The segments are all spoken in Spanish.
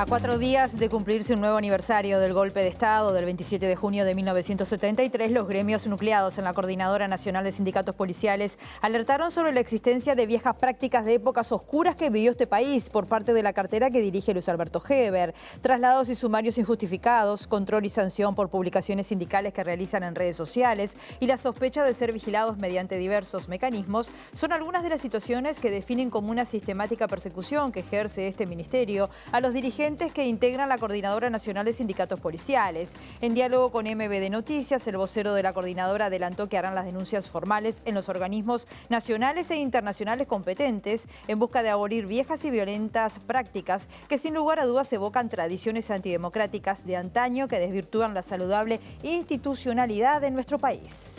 A cuatro días de cumplirse un nuevo aniversario del golpe de Estado del 27 de junio de 1973, los gremios nucleados en la Coordinadora Nacional de Sindicatos Policiales alertaron sobre la existencia de viejas prácticas de épocas oscuras que vivió este país por parte de la cartera que dirige Luis Alberto Heber, traslados y sumarios injustificados, control y sanción por publicaciones sindicales que realizan en redes sociales y la sospecha de ser vigilados mediante diversos mecanismos son algunas de las situaciones que definen como una sistemática persecución que ejerce este ministerio a los dirigentes que integran la Coordinadora Nacional de Sindicatos Policiales. En diálogo con de Noticias, el vocero de la coordinadora adelantó que harán las denuncias formales en los organismos nacionales e internacionales competentes en busca de abolir viejas y violentas prácticas que sin lugar a dudas evocan tradiciones antidemocráticas de antaño que desvirtúan la saludable institucionalidad de nuestro país.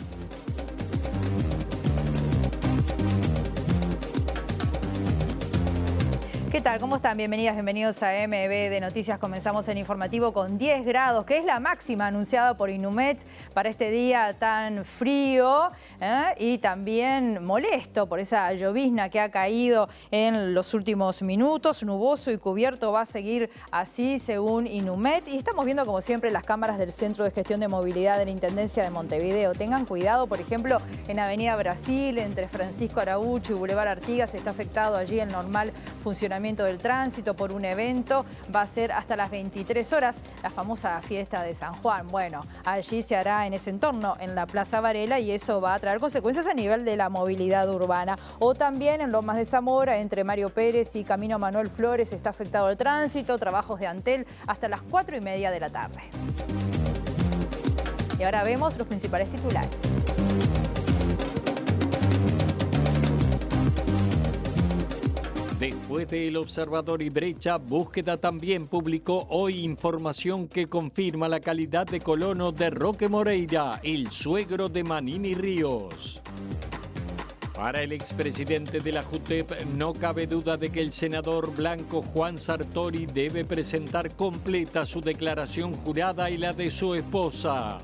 ¿Qué tal? ¿Cómo están? Bienvenidas, bienvenidos a MB de Noticias. Comenzamos el informativo con 10 grados, que es la máxima anunciada por Inumet para este día tan frío ¿eh? y también molesto por esa llovizna que ha caído en los últimos minutos. Nuboso y cubierto va a seguir así según Inumet. Y estamos viendo, como siempre, las cámaras del Centro de Gestión de Movilidad de la Intendencia de Montevideo. Tengan cuidado, por ejemplo, en Avenida Brasil, entre Francisco Araucho y Boulevard Artigas, está afectado allí el normal funcionamiento del tránsito por un evento. Va a ser hasta las 23 horas la famosa fiesta de San Juan. Bueno, allí se hará en ese entorno, en la Plaza Varela, y eso va a traer consecuencias a nivel de la movilidad urbana. O también en Lomas de Zamora, entre Mario Pérez y Camino Manuel Flores, está afectado el tránsito, trabajos de Antel hasta las 4 y media de la tarde. Y ahora vemos los principales titulares. Después del Observador y Brecha, Búsqueda también publicó hoy información que confirma la calidad de colono de Roque Moreira, el suegro de Manini Ríos. Para el expresidente de la JUTEP no cabe duda de que el senador blanco Juan Sartori debe presentar completa su declaración jurada y la de su esposa.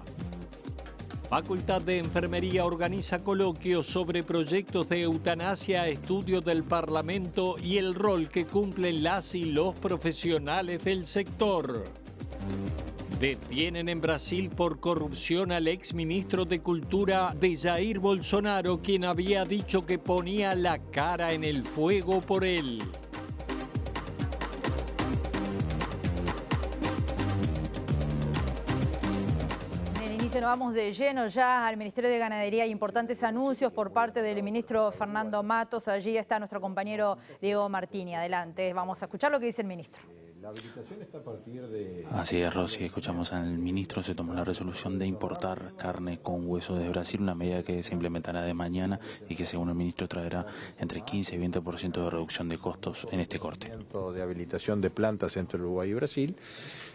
Facultad de Enfermería organiza coloquios sobre proyectos de eutanasia, estudio del Parlamento y el rol que cumplen las y los profesionales del sector. Detienen en Brasil por corrupción al exministro de Cultura de Jair Bolsonaro, quien había dicho que ponía la cara en el fuego por él. nos vamos de lleno ya al Ministerio de Ganadería. Hay importantes anuncios por parte del ministro Fernando Matos. Allí está nuestro compañero Diego Martini. Adelante, vamos a escuchar lo que dice el ministro. Así es, Rossi. Escuchamos al ministro, se tomó la resolución de importar carne con hueso de Brasil, una medida que se implementará de mañana y que según el ministro traerá entre 15 y 20% de reducción de costos en este corte. De habilitación de plantas entre Uruguay y Brasil.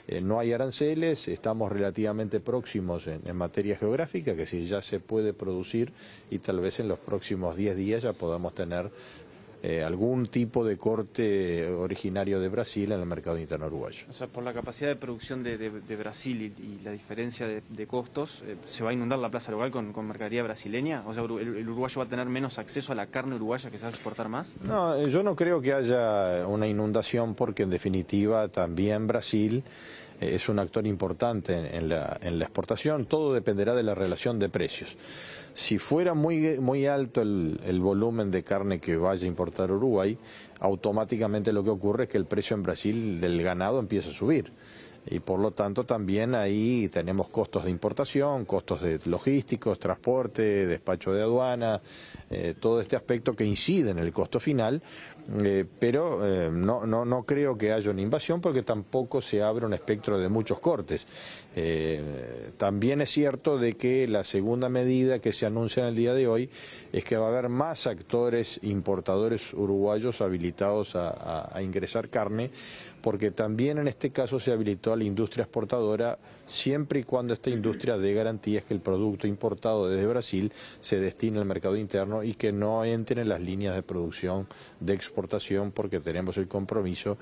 Eh, no hay aranceles, estamos relativamente próximos en, en materia geográfica, que si ya se puede producir y tal vez en los próximos 10 días ya podamos tener eh, algún tipo de corte originario de Brasil en el mercado interno uruguayo. O sea, por la capacidad de producción de, Brasil y, la diferencia de, costos, eh, ¿se va a inundar la plaza local con, con mercadería brasileña? O sea, el, uruguayo va a tener menos acceso a la carne uruguaya que se va a exportar más? No, eh, yo no creo que haya una inundación porque en definitiva también Brasil es un actor importante en la exportación. Todo dependerá de la relación de precios. Si fuera muy, alto el, volumen de carne que vaya a importar Uruguay, automáticamente lo que ocurre es que el precio en Brasil del ganado empieza a subir. Y por lo tanto también ahí tenemos costos de importación, costos de logísticos, transporte, despacho de aduana, eh, todo este aspecto que incide en el costo final eh, pero eh, no, no, no, creo que haya una invasión porque tampoco se abre un espectro de muchos cortes. Eh, también es cierto de que la segunda medida que se anuncia en el día de hoy es que va a haber más actores importadores uruguayos habilitados a ingresar carne porque también en este caso se habilitó a la industria exportadora siempre y cuando esta industria dé garantías que el producto importado desde Brasil se destine al mercado interno y que no entre en las líneas de producción de exportación, porque tenemos el compromiso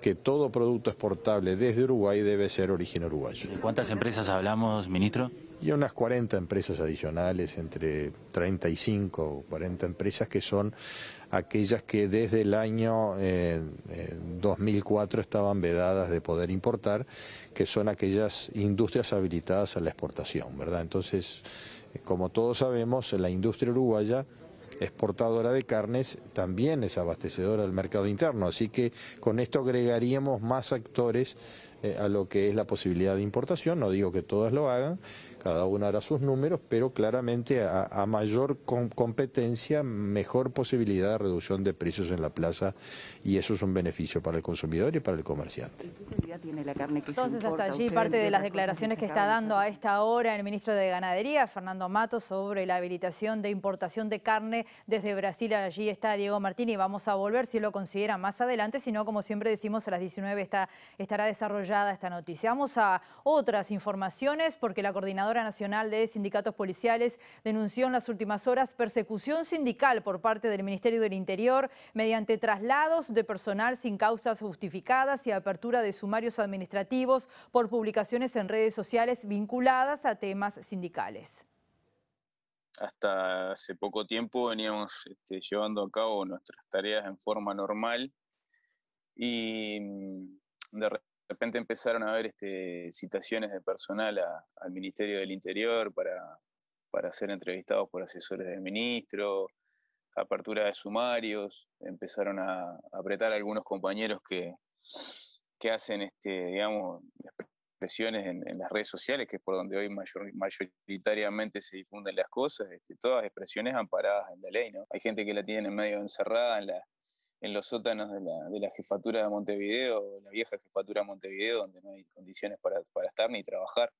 que todo producto exportable desde Uruguay debe ser origen uruguayo. ¿De cuántas empresas hablamos, ministro? y unas 40 empresas adicionales, entre 35 o 40 empresas que son aquellas que desde el año 2004 eh, eh, estaban vedadas de poder importar, que son aquellas industrias habilitadas a la exportación, ¿verdad? Entonces, eh, como todos sabemos, la industria uruguaya exportadora de carnes, también es abastecedora del mercado interno. Así que con esto agregaríamos más actores a lo que es la posibilidad de importación, no digo que todas lo hagan, cada uno hará sus números, pero claramente a, mayor competencia, mejor posibilidad de reducción de precios en la plaza y eso es un beneficio para el consumidor y para el comerciante. Entonces hasta allí parte de las declaraciones que está dando a esta hora el ministro de Ganadería, Fernando Mato, sobre la habilitación de importación de carne desde Brasil. Allí está Diego Martín y vamos a volver si lo considera más adelante, si no, como siempre decimos, a las 19 está, estará desarrollada esta noticia. Vamos a otras informaciones porque la coordinadora Nacional de Sindicatos Policiales denunció en las últimas horas persecución sindical por parte del Ministerio del Interior mediante traslados de personal sin causas justificadas y apertura de sumarios administrativos por publicaciones en redes sociales vinculadas a temas sindicales. Hasta hace poco tiempo veníamos este, llevando a cabo nuestras tareas en forma normal y mm, de de repente empezaron a haber este, citaciones de personal al Ministerio del Interior para, ser entrevistados por asesores del ministro, apertura de sumarios, empezaron a, apretar algunos compañeros que, hacen, este, digamos, expresiones en, las redes sociales, que es por donde hoy mayoritariamente se difunden las cosas, este, todas expresiones amparadas en la ley, ¿no? Hay gente que la tiene medio encerrada en la, en los sótanos de la, jefatura de Montevideo, la vieja jefatura de Montevideo, donde no hay condiciones para, para estar ni trabajar,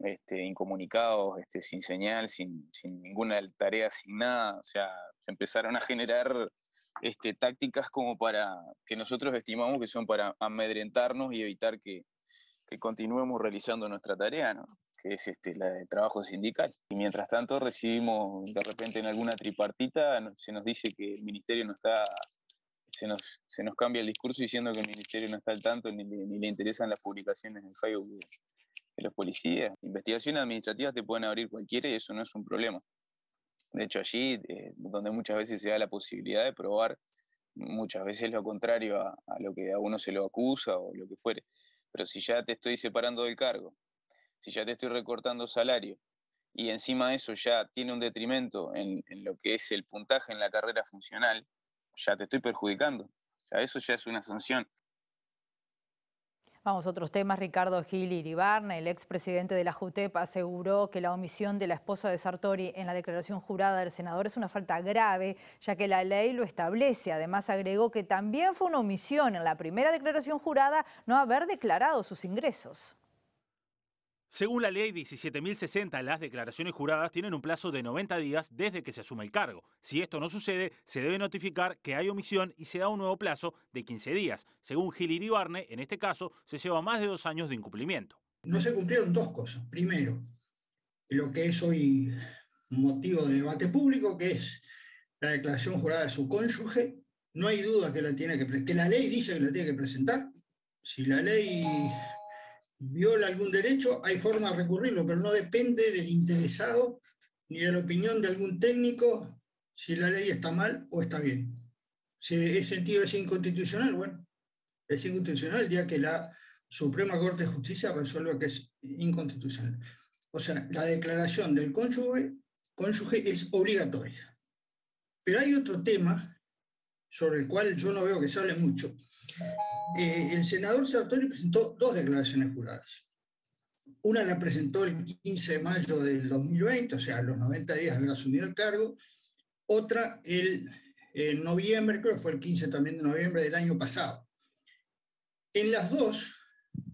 este, incomunicados, este, sin señal, sin, ninguna tarea asignada. O sea, se empezaron a generar este, tácticas como para que nosotros estimamos que son para amedrentarnos y evitar que, continuemos realizando nuestra tarea, que es este, la trabajo sindical. Y mientras tanto recibimos de repente en alguna tripartita, se nos dice que el ministerio no está se nos, cambia el discurso diciendo que el ministerio no está al tanto ni, le interesan las publicaciones en Facebook de, los policías. Investigaciones administrativas te pueden abrir cualquiera y eso no es un problema. De hecho, allí, eh, donde muchas veces se da la posibilidad de probar, muchas veces lo contrario a, lo que a uno se lo acusa o lo que fuere. Pero si ya te estoy separando del cargo, si ya te estoy recortando salario, y encima de eso ya tiene un detrimento en lo que es el puntaje en la carrera funcional, ya te estoy perjudicando. Ya eso ya es una sanción. Vamos a otros temas. Ricardo Gil Iribarne, el expresidente de la JUTEP, aseguró que la omisión de la esposa de Sartori en la declaración jurada del senador es una falta grave, ya que la ley lo establece. Además, agregó que también fue una omisión en la primera declaración jurada no haber declarado sus ingresos. Según la ley 17.060, las declaraciones juradas tienen un plazo de 90 días desde que se asume el cargo. Si esto no sucede, se debe notificar que hay omisión y se da un nuevo plazo de 15 días. Según Gil Iribarne, en este caso, se lleva más de dos años de incumplimiento. No se cumplieron dos cosas. Primero, lo que es hoy motivo de debate público, que es la declaración jurada de su cónyuge. No hay duda que la, tiene que, que la ley dice que la tiene que presentar. Si la ley viola algún derecho, hay forma de recurrirlo, pero no depende del interesado ni de la opinión de algún técnico si la ley está mal o está bien. Si ese sentido es inconstitucional, bueno, es inconstitucional ya que la Suprema Corte de Justicia resuelve que es inconstitucional. O sea, la declaración del cónyuge, cónyuge es obligatoria. Pero hay otro tema sobre el cual yo no veo que se hable mucho, eh, el senador Sartori presentó dos declaraciones juradas. Una la presentó el 15 de mayo del 2020, o sea, los 90 días de haber asumido el cargo. Otra el noviembre, creo que fue el 15 también de noviembre del año pasado. En las dos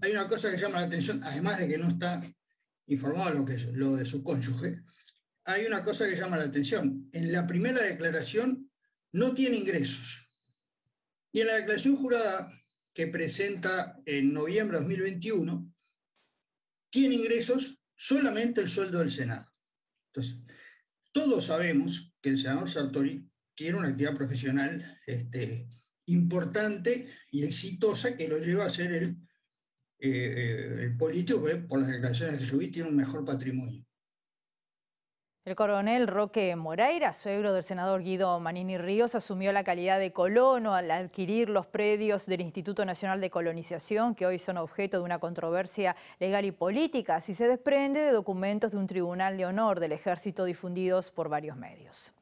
hay una cosa que llama la atención, además de que no está informado lo, que es, lo de su cónyuge, hay una cosa que llama la atención. En la primera declaración no tiene ingresos. Y en la declaración jurada que presenta en noviembre de 2021, tiene ingresos solamente el sueldo del Senado. Entonces, todos sabemos que el senador Sartori tiene una actividad profesional este, importante y exitosa que lo lleva a ser el, eh, eh, el político que, por las declaraciones que subí, tiene un mejor patrimonio. El coronel Roque Moreira, suegro del senador Guido Manini Ríos, asumió la calidad de colono al adquirir los predios del Instituto Nacional de Colonización, que hoy son objeto de una controversia legal y política, si se desprende de documentos de un tribunal de honor del ejército difundidos por varios medios.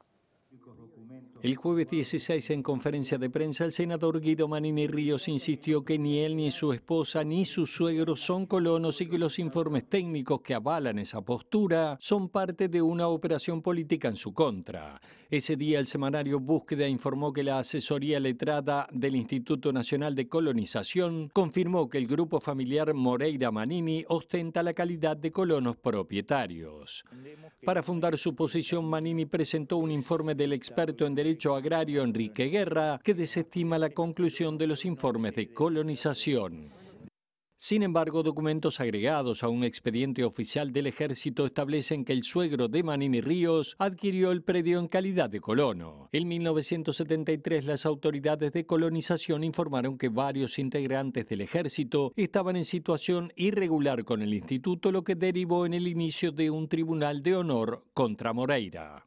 El jueves 16, en conferencia de prensa, el senador Guido Manini Ríos insistió que ni él, ni su esposa, ni su suegro son colonos y que los informes técnicos que avalan esa postura son parte de una operación política en su contra. Ese día, el semanario Búsqueda informó que la asesoría letrada del Instituto Nacional de Colonización confirmó que el grupo familiar Moreira Manini ostenta la calidad de colonos propietarios. Para fundar su posición, Manini presentó un informe del experto en derecho agrario Enrique Guerra, que desestima la conclusión de los informes de colonización. Sin embargo, documentos agregados a un expediente oficial del ejército establecen que el suegro de Manini Ríos adquirió el predio en calidad de colono. En 1973, las autoridades de colonización informaron que varios integrantes del ejército estaban en situación irregular con el instituto, lo que derivó en el inicio de un tribunal de honor contra Moreira.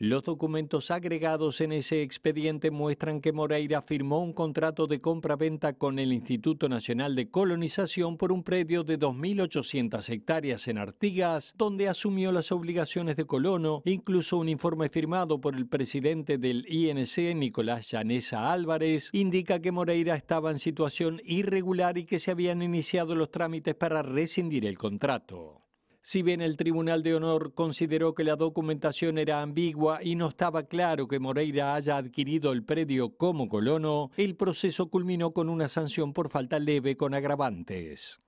Los documentos agregados en ese expediente muestran que Moreira firmó un contrato de compra-venta con el Instituto Nacional de Colonización por un predio de 2.800 hectáreas en Artigas, donde asumió las obligaciones de colono, incluso un informe firmado por el presidente del INC, Nicolás Llanesa Álvarez, indica que Moreira estaba en situación irregular y que se habían iniciado los trámites para rescindir el contrato. Si bien el Tribunal de Honor consideró que la documentación era ambigua y no estaba claro que Moreira haya adquirido el predio como colono, el proceso culminó con una sanción por falta leve con agravantes.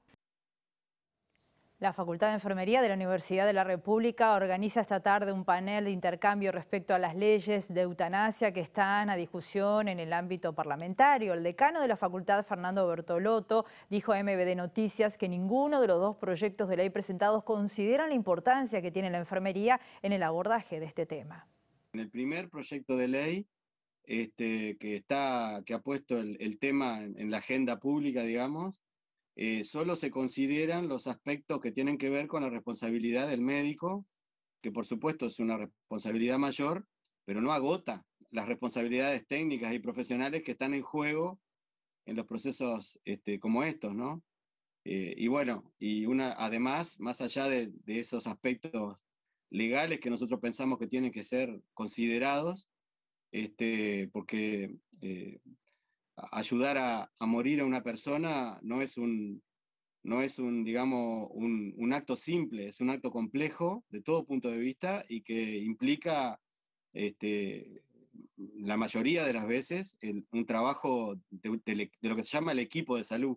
La Facultad de Enfermería de la Universidad de la República organiza esta tarde un panel de intercambio respecto a las leyes de eutanasia que están a discusión en el ámbito parlamentario. El decano de la facultad, Fernando Bertolotto, dijo a MBD Noticias que ninguno de los dos proyectos de ley presentados consideran la importancia que tiene la enfermería en el abordaje de este tema. En el primer proyecto de ley este, que, está, que ha puesto el tema en la agenda pública, digamos, eh, solo se consideran los aspectos que tienen que ver con la responsabilidad del médico, que por supuesto es una responsabilidad mayor, pero no agota las responsabilidades técnicas y profesionales que están en juego en los procesos este, como estos, ¿no? Eh, y bueno, y una, además, más allá de, esos aspectos legales que nosotros pensamos que tienen que ser considerados, este, porque eh, ayudar a, morir a una persona no es un, no es un digamos, un, un, acto simple, es un acto complejo de todo punto de vista y que implica este, la mayoría de las veces un trabajo de, lo que se llama el equipo de salud.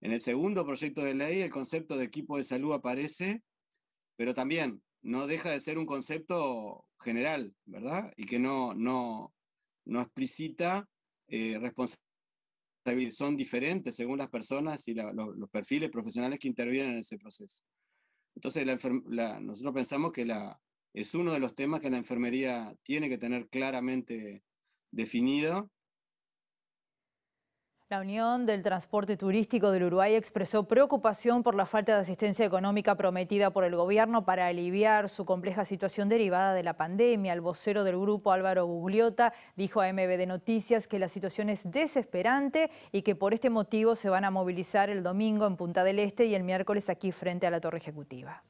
En el segundo proyecto de ley el concepto de equipo de salud aparece, pero también no deja de ser un concepto general, ¿verdad? Y que no, no, no explicita eh, son diferentes según las personas y los, perfiles profesionales que intervienen en ese proceso. Entonces, nosotros pensamos que es uno de los temas que la enfermería tiene que tener claramente definido la Unión del Transporte Turístico del Uruguay expresó preocupación por la falta de asistencia económica prometida por el gobierno para aliviar su compleja situación derivada de la pandemia. El vocero del grupo, Álvaro Bugliota, dijo a MBD Noticias que la situación es desesperante y que por este motivo se van a movilizar el domingo en Punta del Este y el miércoles aquí frente a la Torre Ejecutiva.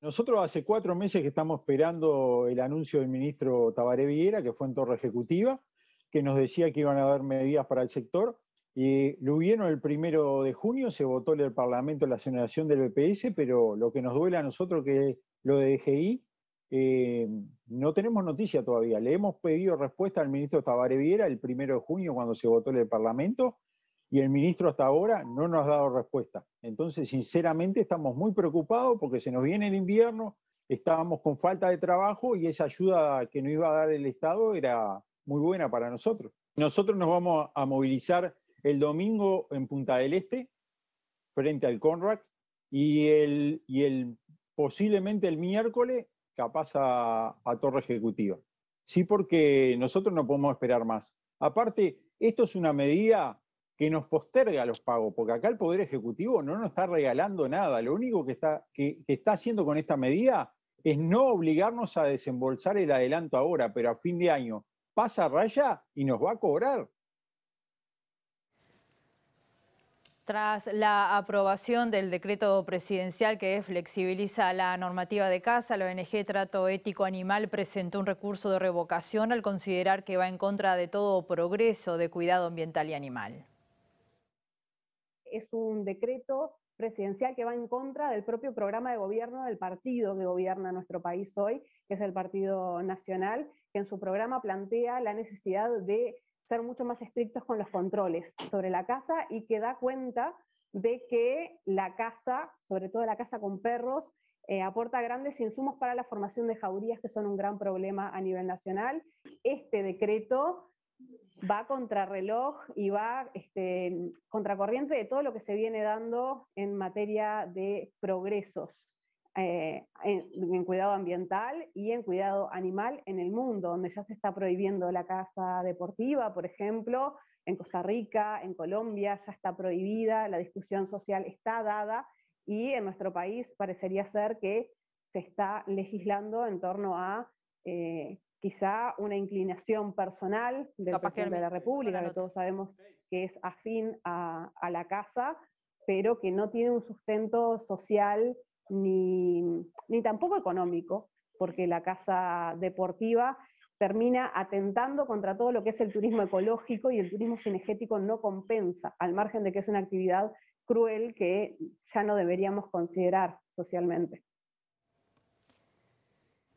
Nosotros hace cuatro meses que estamos esperando el anuncio del ministro Tabaré Viera, que fue en Torre Ejecutiva que nos decía que iban a haber medidas para el sector. Y lo hubieron el primero de junio, se votó en el Parlamento la asignación del BPS, pero lo que nos duele a nosotros, que lo de DGI, eh, no tenemos noticia todavía. Le hemos pedido respuesta al ministro Tabareviera el primero de junio cuando se votó en el Parlamento y el ministro hasta ahora no nos ha dado respuesta. Entonces, sinceramente, estamos muy preocupados porque se nos viene el invierno, estábamos con falta de trabajo y esa ayuda que nos iba a dar el Estado era muy buena para nosotros. Nosotros nos vamos a movilizar el domingo en Punta del Este, frente al Conrad, y el, y el posiblemente el miércoles capaz a, a Torre Ejecutiva. Sí, porque nosotros no podemos esperar más. Aparte, esto es una medida que nos posterga los pagos, porque acá el Poder Ejecutivo no nos está regalando nada. Lo único que está, que está haciendo con esta medida es no obligarnos a desembolsar el adelanto ahora, pero a fin de año pasa raya y nos va a cobrar. Tras la aprobación del decreto presidencial que flexibiliza la normativa de casa, la ONG Trato Ético Animal presentó un recurso de revocación al considerar que va en contra de todo progreso de cuidado ambiental y animal. Es un decreto presidencial que va en contra del propio programa de gobierno del partido que gobierna nuestro país hoy, que es el Partido Nacional, que en su programa plantea la necesidad de ser mucho más estrictos con los controles sobre la casa y que da cuenta de que la casa, sobre todo la casa con perros, eh, aporta grandes insumos para la formación de jaurías, que son un gran problema a nivel nacional. Este decreto va reloj y va este, contracorriente de todo lo que se viene dando en materia de progresos eh, en, cuidado ambiental y en cuidado animal en el mundo, donde ya se está prohibiendo la caza deportiva, por ejemplo, en Costa Rica, en Colombia, ya está prohibida, la discusión social está dada y en nuestro país parecería ser que se está legislando en torno a eh, quizá una inclinación personal del presidente de la República, que todos sabemos que es afín a, a la caza, pero que no tiene un sustento social ni, ni tampoco económico, porque la casa deportiva termina atentando contra todo lo que es el turismo ecológico y el turismo cinegético no compensa, al margen de que es una actividad cruel que ya no deberíamos considerar socialmente.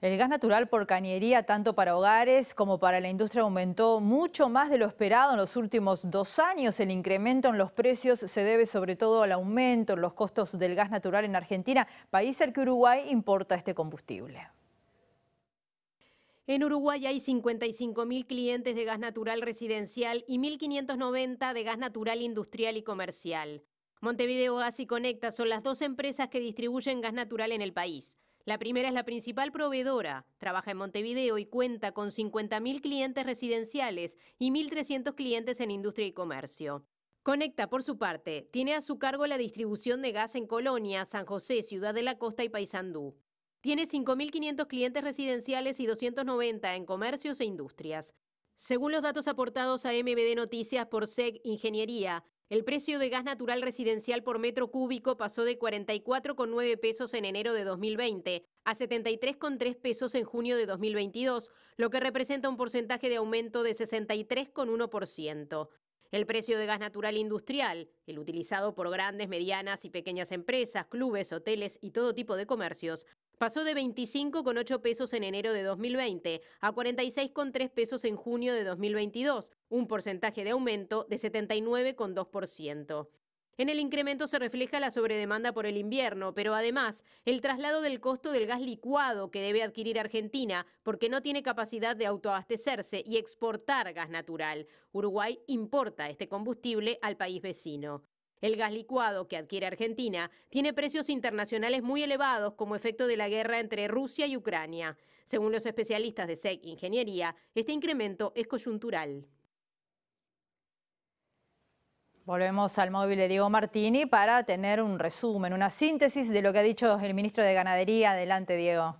El gas natural por cañería, tanto para hogares como para la industria, aumentó mucho más de lo esperado en los últimos dos años. El incremento en los precios se debe sobre todo al aumento en los costos del gas natural en Argentina, país al que Uruguay importa este combustible. En Uruguay hay 55.000 clientes de gas natural residencial y 1.590 de gas natural industrial y comercial. Montevideo Gas y Conecta son las dos empresas que distribuyen gas natural en el país. La primera es la principal proveedora, trabaja en Montevideo y cuenta con 50.000 clientes residenciales y 1.300 clientes en industria y comercio. Conecta, por su parte, tiene a su cargo la distribución de gas en Colonia, San José, Ciudad de la Costa y Paysandú. Tiene 5.500 clientes residenciales y 290 en comercios e industrias. Según los datos aportados a MBD Noticias por SEG Ingeniería, el precio de gas natural residencial por metro cúbico pasó de 44,9 pesos en enero de 2020 a 73,3 pesos en junio de 2022, lo que representa un porcentaje de aumento de 63,1%. El precio de gas natural industrial, el utilizado por grandes, medianas y pequeñas empresas, clubes, hoteles y todo tipo de comercios, Pasó de 25,8 pesos en enero de 2020 a 46,3 pesos en junio de 2022, un porcentaje de aumento de 79,2%. En el incremento se refleja la sobredemanda por el invierno, pero además el traslado del costo del gas licuado que debe adquirir Argentina porque no tiene capacidad de autoabastecerse y exportar gas natural. Uruguay importa este combustible al país vecino. El gas licuado que adquiere Argentina tiene precios internacionales muy elevados como efecto de la guerra entre Rusia y Ucrania. Según los especialistas de SEC Ingeniería, este incremento es coyuntural. Volvemos al móvil de Diego Martini para tener un resumen, una síntesis de lo que ha dicho el ministro de Ganadería. Adelante, Diego.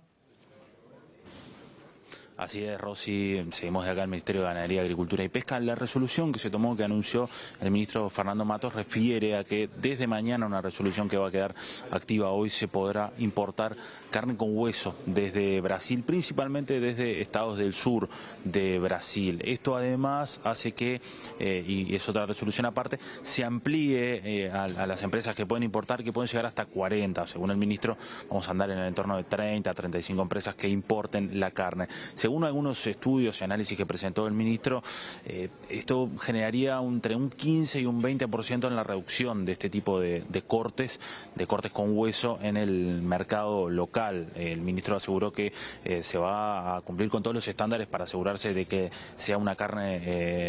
Así es, Rosy, seguimos de acá el Ministerio de Ganadería, Agricultura y Pesca. La resolución que se tomó, que anunció el ministro Fernando Matos, refiere a que desde mañana una resolución que va a quedar activa hoy se podrá importar carne con hueso desde Brasil, principalmente desde estados del sur de Brasil. Esto además hace que, eh, y es otra resolución aparte, se amplíe eh, a, las empresas que pueden importar, que pueden llegar hasta 40. Según el ministro, vamos a andar en el entorno de 30 35 empresas que importen la carne según algunos estudios y análisis que presentó el ministro, eh, esto generaría entre un 15 y un 20% en la reducción de este tipo de, cortes, de cortes con hueso en el mercado local. El ministro aseguró que eh, se va a cumplir con todos los estándares para asegurarse de que sea una carne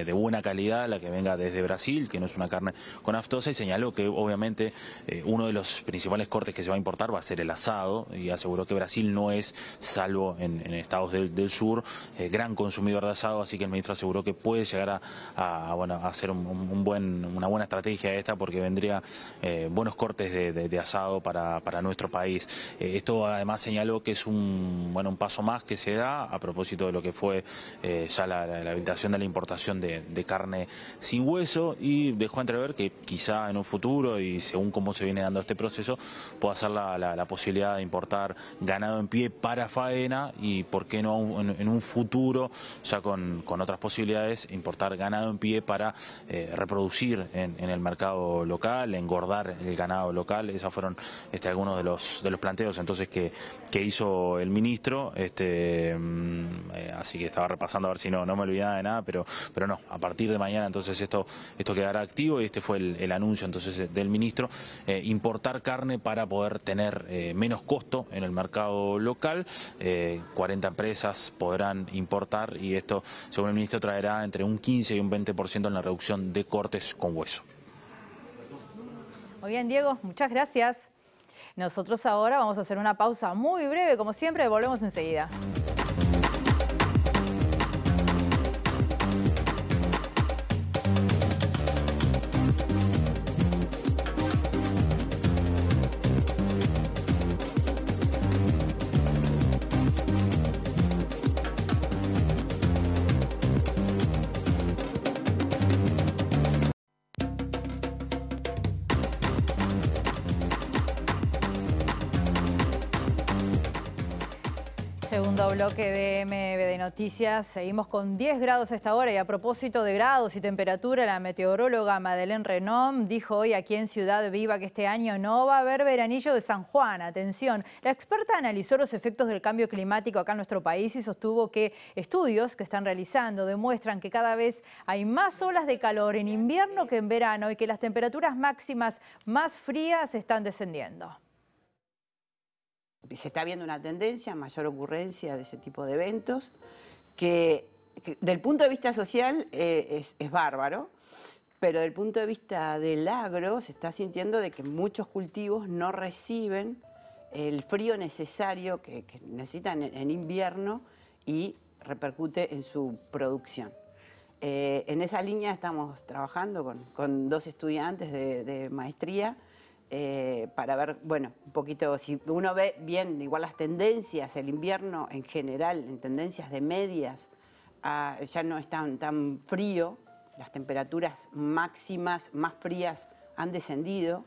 eh, de buena calidad, la que venga desde Brasil, que no es una carne con aftosa, y señaló que obviamente uno de los principales cortes que se va a importar va a ser el asado, y aseguró que Brasil no es, salvo en, estados del sur, eh, gran consumidor de asado, así que el ministro aseguró que puede llegar a, hacer un, buen, una buena estrategia esta porque vendría eh, buenos cortes de, asado para, nuestro país. Eh, esto además señaló que es un, bueno, un paso más que se da a propósito de lo que fue ya la, habilitación de la importación de, carne sin hueso y dejó entrever que quizá en un futuro y según cómo se viene dando este proceso pueda ser la, posibilidad de importar ganado en pie para faena y por qué no en un futuro, ya con, con otras posibilidades, importar ganado en pie para eh, reproducir en, el mercado local, engordar el ganado local. Esos fueron este, algunos de los, de los planteos entonces que, que hizo el ministro. Este, mm, eh, así que estaba repasando a ver si no, no me olvidaba de nada, pero, pero no, a partir de mañana entonces esto, esto quedará activo y este fue el, anuncio entonces eh, del ministro, importar carne para poder tener menos costo en el mercado local, 40 empresas podrán importar y esto, según el ministro, traerá entre un 15 y un 20% en la reducción de cortes con hueso. Muy bien, Diego, muchas gracias. Nosotros ahora vamos a hacer una pausa muy breve, como siempre, volvemos enseguida. Segundo bloque de MBD de Noticias. Seguimos con 10 grados a esta hora y a propósito de grados y temperatura, la meteoróloga Madeleine Renom dijo hoy aquí en Ciudad Viva que este año no va a haber veranillo de San Juan. Atención, la experta analizó los efectos del cambio climático acá en nuestro país y sostuvo que estudios que están realizando demuestran que cada vez hay más olas de calor en invierno que en verano y que las temperaturas máximas más frías están descendiendo. Se está viendo una tendencia, mayor ocurrencia de ese tipo de eventos, que, del punto de vista social eh, es, bárbaro, pero del punto de vista del agro se está sintiendo de que muchos cultivos no reciben el frío necesario que, necesitan en, invierno y repercute en su producción. Eh, en esa línea estamos trabajando con, dos estudiantes de maestría eh, para ver, bueno, un poquito, si uno ve bien igual las tendencias, el invierno en general, en tendencias de medias, ah, ya no es tan, frío, las temperaturas máximas, más frías, han descendido,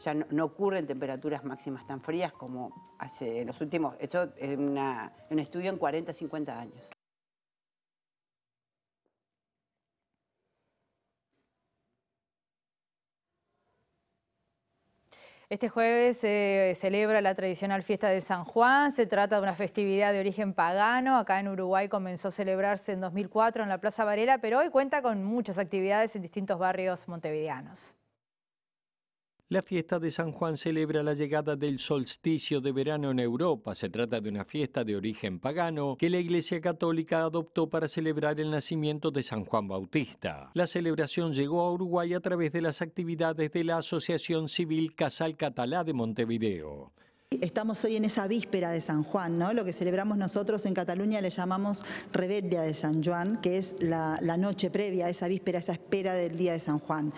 ya no, ocurren temperaturas máximas tan frías como hace en los últimos, esto es un estudio en 40, 50 años. Este jueves se celebra la tradicional fiesta de San Juan, se trata de una festividad de origen pagano, acá en Uruguay comenzó a celebrarse en 2004 en la Plaza Varela, pero hoy cuenta con muchas actividades en distintos barrios montevideanos. La fiesta de San Juan celebra la llegada del solsticio de verano en Europa. Se trata de una fiesta de origen pagano que la Iglesia Católica adoptó para celebrar el nacimiento de San Juan Bautista. La celebración llegó a Uruguay a través de las actividades de la Asociación Civil Casal Catalá de Montevideo. Estamos hoy en esa víspera de San Juan, ¿no? Lo que celebramos nosotros en Cataluña le llamamos rebeldia de San Juan, que es la, noche previa, a esa víspera, esa espera del día de San Juan.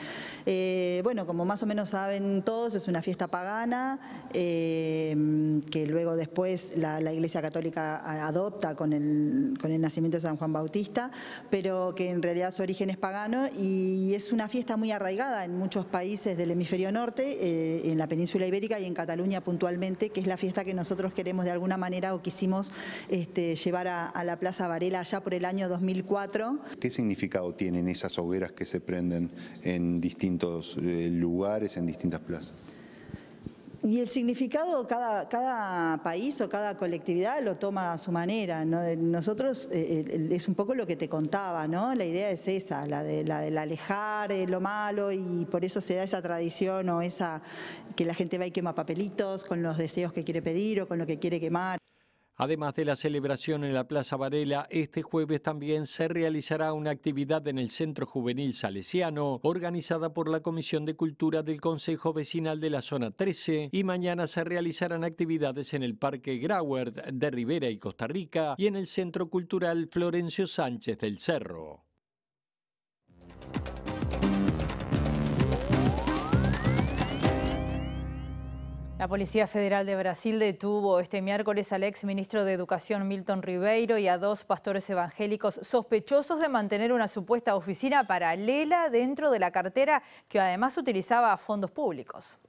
Eh, bueno, como más o menos saben todos, es una fiesta pagana eh, que luego después la, Iglesia Católica adopta con el, nacimiento de San Juan Bautista, pero que en realidad su origen es pagano y es una fiesta muy arraigada en muchos países del hemisferio norte, eh, en la península ibérica y en Cataluña puntualmente que es la fiesta que nosotros queremos de alguna manera o quisimos este, llevar a, la Plaza Varela allá por el año 2004. ¿Qué significado tienen esas hogueras que se prenden en distintos eh, lugares, en distintas plazas? Y el significado cada, cada país o cada colectividad lo toma a su manera. Nosotros eh, es un poco lo que te contaba, ¿no? La idea es esa, la, de, la del alejar eh, lo malo y por eso se da esa tradición o esa que la gente va y quema papelitos con los deseos que quiere pedir o con lo que quiere quemar. Además de la celebración en la Plaza Varela, este jueves también se realizará una actividad en el Centro Juvenil Salesiano, organizada por la Comisión de Cultura del Consejo Vecinal de la Zona 13, y mañana se realizarán actividades en el Parque Grauert de Rivera y Costa Rica y en el Centro Cultural Florencio Sánchez del Cerro. La Policía Federal de Brasil detuvo este miércoles al ex ministro de Educación Milton Ribeiro y a dos pastores evangélicos sospechosos de mantener una supuesta oficina paralela dentro de la cartera que además utilizaba fondos públicos.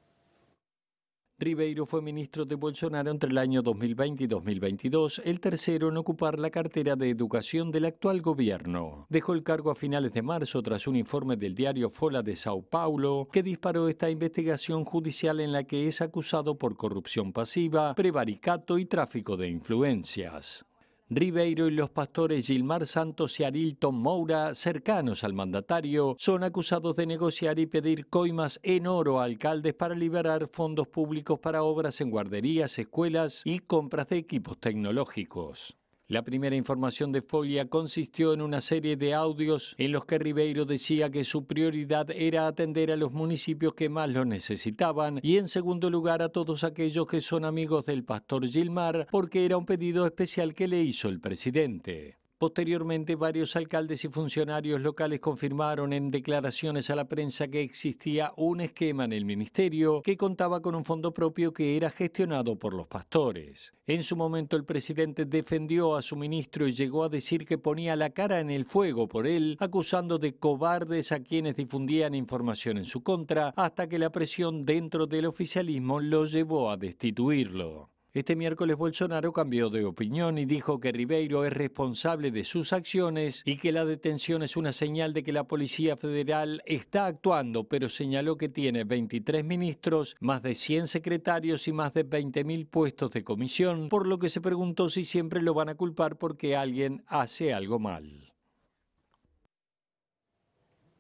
Ribeiro fue ministro de Bolsonaro entre el año 2020 y 2022, el tercero en ocupar la cartera de educación del actual gobierno. Dejó el cargo a finales de marzo tras un informe del diario Fola de Sao Paulo que disparó esta investigación judicial en la que es acusado por corrupción pasiva, prevaricato y tráfico de influencias. Ribeiro y los pastores Gilmar Santos y Arilton Moura, cercanos al mandatario, son acusados de negociar y pedir coimas en oro a alcaldes para liberar fondos públicos para obras en guarderías, escuelas y compras de equipos tecnológicos. La primera información de Folia consistió en una serie de audios en los que Ribeiro decía que su prioridad era atender a los municipios que más lo necesitaban y en segundo lugar a todos aquellos que son amigos del pastor Gilmar porque era un pedido especial que le hizo el presidente. Posteriormente, varios alcaldes y funcionarios locales confirmaron en declaraciones a la prensa que existía un esquema en el ministerio que contaba con un fondo propio que era gestionado por los pastores. En su momento, el presidente defendió a su ministro y llegó a decir que ponía la cara en el fuego por él, acusando de cobardes a quienes difundían información en su contra, hasta que la presión dentro del oficialismo lo llevó a destituirlo. Este miércoles Bolsonaro cambió de opinión y dijo que Ribeiro es responsable de sus acciones y que la detención es una señal de que la Policía Federal está actuando, pero señaló que tiene 23 ministros, más de 100 secretarios y más de 20.000 puestos de comisión, por lo que se preguntó si siempre lo van a culpar porque alguien hace algo mal.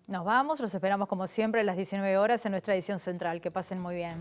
Nos vamos, los esperamos como siempre a las 19 horas en nuestra edición central. Que pasen muy bien.